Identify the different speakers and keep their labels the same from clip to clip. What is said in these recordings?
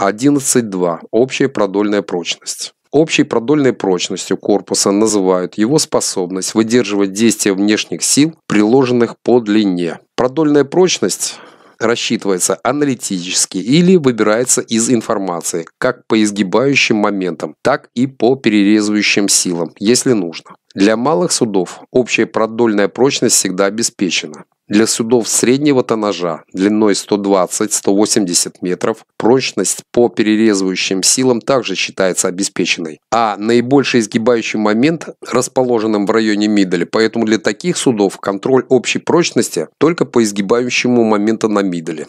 Speaker 1: 11.2. Общая продольная прочность. Общей продольной прочностью корпуса называют его способность выдерживать действия внешних сил, приложенных по длине. Продольная прочность рассчитывается аналитически или выбирается из информации, как по изгибающим моментам, так и по перерезывающим силам, если нужно. Для малых судов общая продольная прочность всегда обеспечена. Для судов среднего тоннажа длиной 120-180 метров прочность по перерезывающим силам также считается обеспеченной, а наибольший изгибающий момент расположенным в районе миделя, поэтому для таких судов контроль общей прочности только по изгибающему моменту на миделе.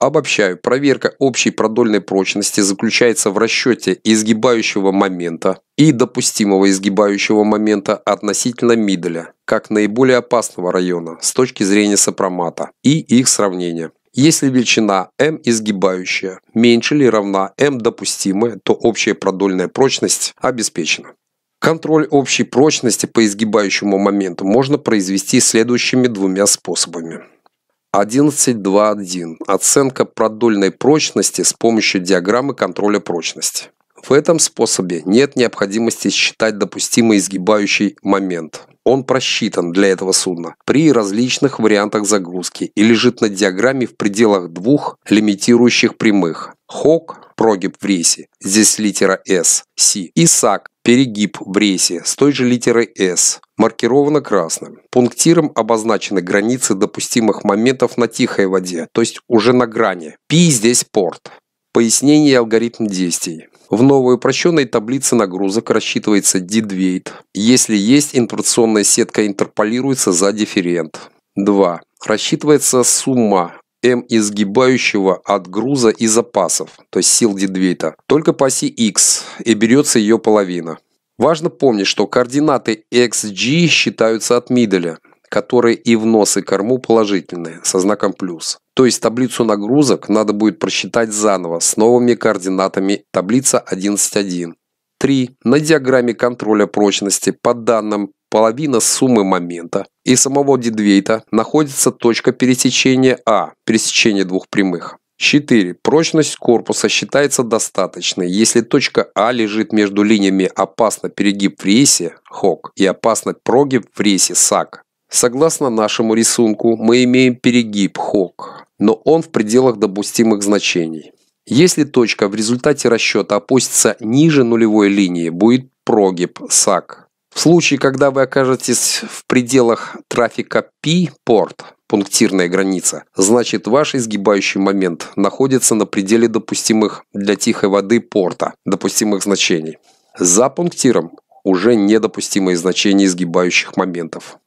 Speaker 1: Обобщаю, проверка общей продольной прочности заключается в расчете изгибающего момента и допустимого изгибающего момента относительно миделя, как наиболее опасного района с точки зрения сопромата, и их сравнения. Если величина m изгибающая меньше или равна m допустимая, то общая продольная прочность обеспечена. Контроль общей прочности по изгибающему моменту можно произвести следующими двумя способами. 11.2.1. Оценка продольной прочности с помощью диаграммы контроля прочности. В этом способе нет необходимости считать допустимый изгибающий момент. Он просчитан для этого судна при различных вариантах загрузки и лежит на диаграмме в пределах двух лимитирующих прямых. Хок – прогиб в рейсе, здесь литера S, C, и САК Перегиб в рейсе с той же литерой «С» маркировано красным. Пунктиром обозначены границы допустимых моментов на тихой воде, то есть уже на грани. Пи здесь порт. Пояснение и алгоритм действий. В новой упрощенной таблице нагрузок рассчитывается дедвейт. Если есть интерполяционная сетка, интерполируется за дифферент. 2. Рассчитывается сумма М изгибающего от груза и запасов, то есть сил дедвейта, только по оси X и берется ее половина. Важно помнить, что координаты XG считаются от миделя, которые и в нос и корму положительные, со знаком плюс. То есть таблицу нагрузок надо будет просчитать заново с новыми координатами таблица 11.1. 3. На диаграмме контроля прочности по данным половина суммы момента и самого дедвейта находится точка пересечения А, пересечение двух прямых. 4. Прочность корпуса считается достаточной, если точка А лежит между линиями «опасно перегиб в рейсе» ХОК и «опасно прогиб в рейсе» САК. Согласно нашему рисунку, мы имеем перегиб ХОК, но он в пределах допустимых значений. Если точка в результате расчета опустится ниже нулевой линии, будет прогиб САК. В случае, когда вы окажетесь в пределах трафика P-порт, пунктирная граница, значит ваш изгибающий момент находится на пределе допустимых для тихой воды порта, допустимых значений. За пунктиром уже недопустимые значения изгибающих моментов.